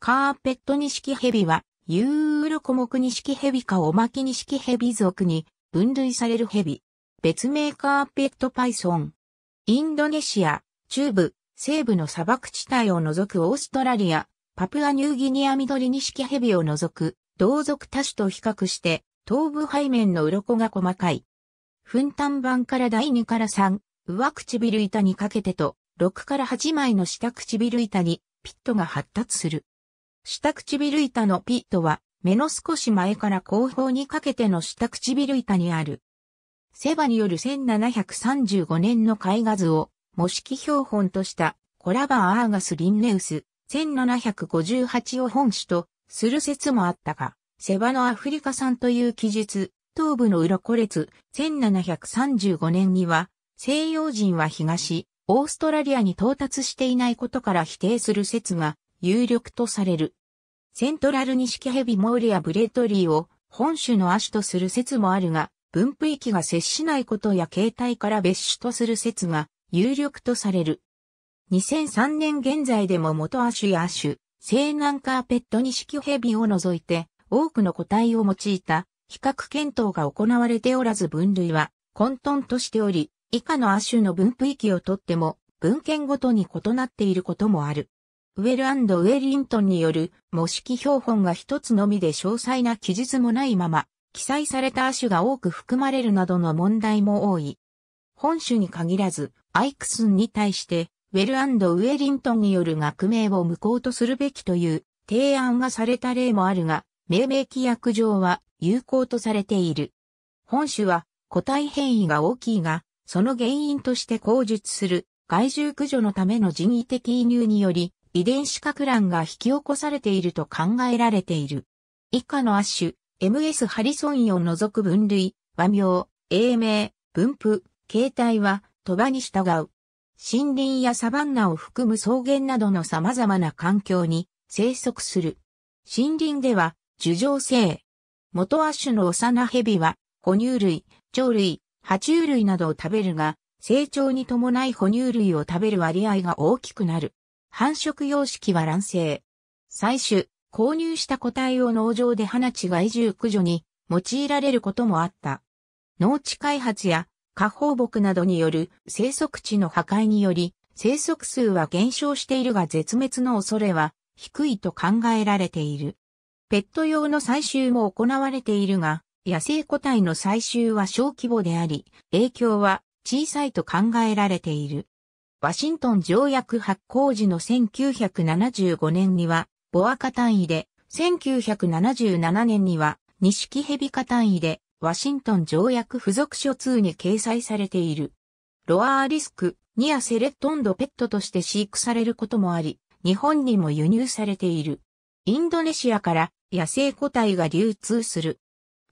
カーペットニシキヘビは、ユーロコクニシキヘビかオマキニシキヘビ属に分類されるヘビ。別名カーペットパイソン。インドネシア、中部、西部の砂漠地帯を除くオーストラリア、パプアニューギニア緑ニシキヘビを除く、同族多種と比較して、頭部背面の鱗が細かい。粉炭板から第2から3、上唇板にかけてと、6から8枚の下唇板に、ピットが発達する。下唇板のピットは、目の少し前から後方にかけての下唇板にある。セバによる1735年の絵画図を模式標本としたコラバーアーガス・リンネウス1758を本種とする説もあったが、セバのアフリカ産という記述、頭部の鱗列1735年には西洋人は東、オーストラリアに到達していないことから否定する説が有力とされる。セントラルニシキヘビモーリアブレトリーを本種の亜種とする説もあるが、分布域が接しないことや形態から別種とする説が有力とされる。2003年現在でも元亜種や亜種、西南カーペットニシキヘビを除いて多くの個体を用いた比較検討が行われておらず分類は混沌としており、以下の亜種の分布域をとっても文献ごとに異なっていることもある。ウェルウェリントンによる模式標本が一つのみで詳細な記述もないまま、記載された亜種が多く含まれるなどの問題も多い。本種に限らず、アイクスンに対して、ウェルウェリントンによる学名を無効とするべきという提案がされた例もあるが、命名規約上は有効とされている。本種は個体変異が大きいが、その原因として口述する害獣駆除のための人為的移入により、遺伝子格乱が引き起こされていると考えられている。以下の亜種、MS ハリソンを除く分類、和名、英名、分布、形態は、鳥羽に従う。森林やサバンナを含む草原などの様々な環境に生息する。森林では、樹状性。元亜種の幼蛇は、哺乳類、鳥類、爬虫類などを食べるが、成長に伴い哺乳類を食べる割合が大きくなる。繁殖様式は卵生。採取、購入した個体を農場で放ち害獣駆除に用いられることもあった。農地開発や下放牧などによる生息地の破壊により、生息数は減少しているが絶滅の恐れは低いと考えられている。ペット用の採集も行われているが、野生個体の採集は小規模であり、影響は小さいと考えられている。ワシントン条約発行時の1975年には、ボアカ単位で、1977年には、ニシキヘビカ単位で、ワシントン条約付属書2に掲載されている。ロアーリスク、ニアセレットンドペットとして飼育されることもあり、日本にも輸入されている。インドネシアから野生個体が流通する。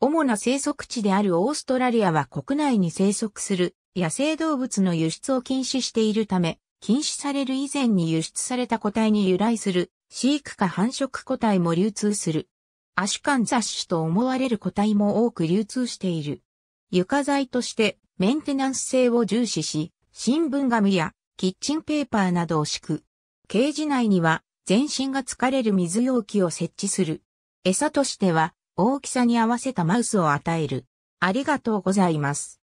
主な生息地であるオーストラリアは国内に生息する野生動物の輸出を禁止しているため、禁止される以前に輸出された個体に由来する、飼育か繁殖個体も流通する。アシュカン雑種と思われる個体も多く流通している。床材としてメンテナンス性を重視し、新聞紙やキッチンペーパーなどを敷く。ケージ内には全身が疲れる水容器を設置する。餌としては大きさに合わせたマウスを与える。ありがとうございます。